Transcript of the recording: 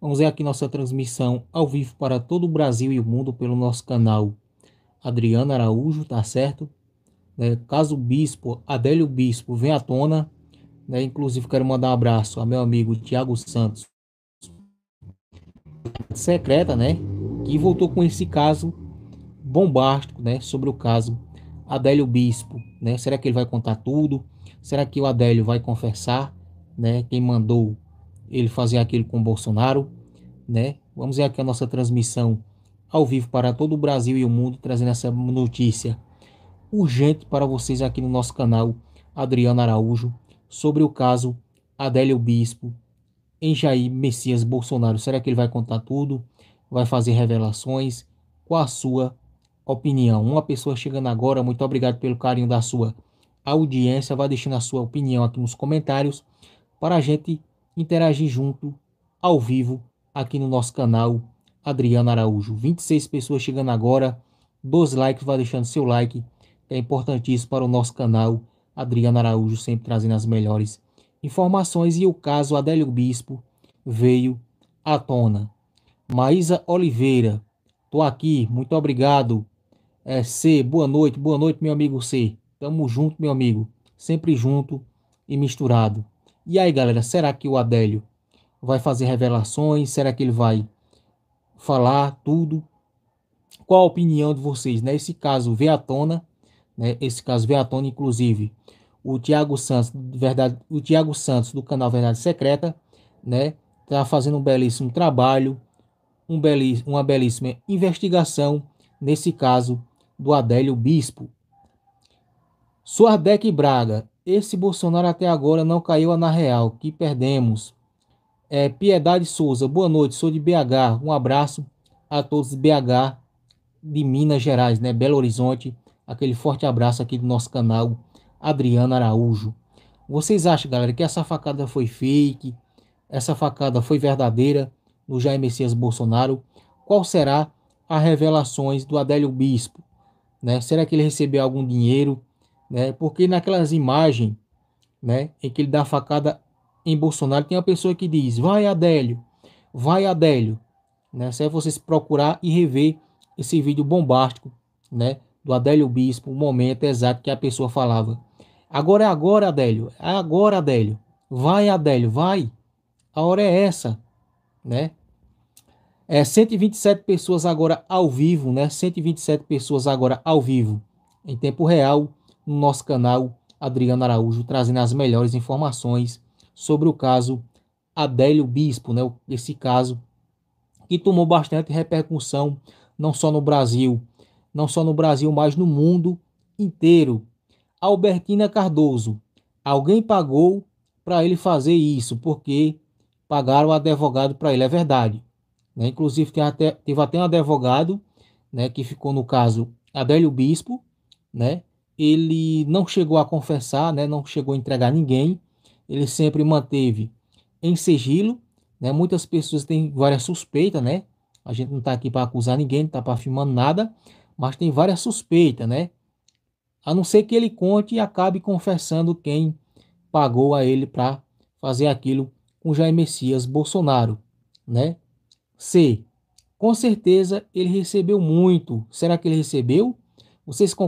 Vamos ver aqui nossa transmissão ao vivo para todo o Brasil e o mundo pelo nosso canal Adriana Araújo, tá certo? Né? Caso Bispo, Adélio Bispo, venha à tona, né? inclusive quero mandar um abraço ao meu amigo Tiago Santos, secreta, né? Que voltou com esse caso bombástico, né? Sobre o caso Adélio Bispo, né? Será que ele vai contar tudo? Será que o Adélio vai confessar, né? Quem mandou ele fazer aquilo com o Bolsonaro, né? Vamos ver aqui a nossa transmissão ao vivo para todo o Brasil e o mundo, trazendo essa notícia urgente para vocês aqui no nosso canal, Adriano Araújo, sobre o caso Adélio Bispo em Jair Messias Bolsonaro. Será que ele vai contar tudo? Vai fazer revelações? Qual a sua opinião? Uma pessoa chegando agora, muito obrigado pelo carinho da sua audiência. Vai deixando a sua opinião aqui nos comentários para a gente interagir junto, ao vivo, aqui no nosso canal Adriano Araújo. 26 pessoas chegando agora, 12 likes, vai deixando seu like, é importantíssimo para o nosso canal Adriano Araújo, sempre trazendo as melhores informações. E o caso Adélio Bispo veio à tona. Maísa Oliveira, tô aqui, muito obrigado. É, C, boa noite, boa noite, meu amigo C. Tamo junto, meu amigo. Sempre junto e misturado. E aí, galera, será que o Adélio vai fazer revelações? Será que ele vai falar tudo? Qual a opinião de vocês? Né? Esse caso veio à tona, né? esse caso veio à tona, inclusive, o Tiago Santos, verdade, o Tiago Santos do canal Verdade Secreta, né, tá fazendo um belíssimo trabalho, um belíssimo, uma belíssima investigação nesse caso do Adélio Bispo. Suardec Braga, esse Bolsonaro até agora não caiu na real, que perdemos. É, Piedade Souza, boa noite, sou de BH. Um abraço a todos de BH, de Minas Gerais, né? Belo Horizonte. Aquele forte abraço aqui do nosso canal, Adriano Araújo. Vocês acham, galera, que essa facada foi fake? Essa facada foi verdadeira no Jair Messias Bolsonaro? Qual será as revelações do Adélio Bispo? Né? Será que ele recebeu algum dinheiro? né? Porque naquelas imagens, né, em que ele dá a facada em Bolsonaro, tem uma pessoa que diz: "Vai Adélio, vai Adélio", né? Se é vocês procurar e rever esse vídeo bombástico, né, do Adélio Bispo, o momento exato que a pessoa falava. Agora é agora, Adélio. É agora, Adélio. Vai, Adélio, vai. A hora é essa, né? É 127 pessoas agora ao vivo, né? 127 pessoas agora ao vivo, em tempo real, no nosso canal Adriano Araújo, trazendo as melhores informações sobre o caso Adélio Bispo, né? Esse caso que tomou bastante repercussão, não só no Brasil, não só no Brasil, mas no mundo inteiro. Albertina Cardoso, alguém pagou para ele fazer isso, porque pagaram advogado para ele, é verdade. Né? Inclusive, tem até, teve até um advogado né, que ficou no caso Adélio Bispo, né? ele não chegou a confessar, né, não chegou a entregar ninguém, ele sempre manteve em sigilo, né, muitas pessoas têm várias suspeitas, né, a gente não está aqui para acusar ninguém, não está para afirmando nada, mas tem várias suspeitas, né, a não ser que ele conte e acabe confessando quem pagou a ele para fazer aquilo com Jair Messias Bolsonaro, né, C, com certeza ele recebeu muito, será que ele recebeu? Vocês concordam?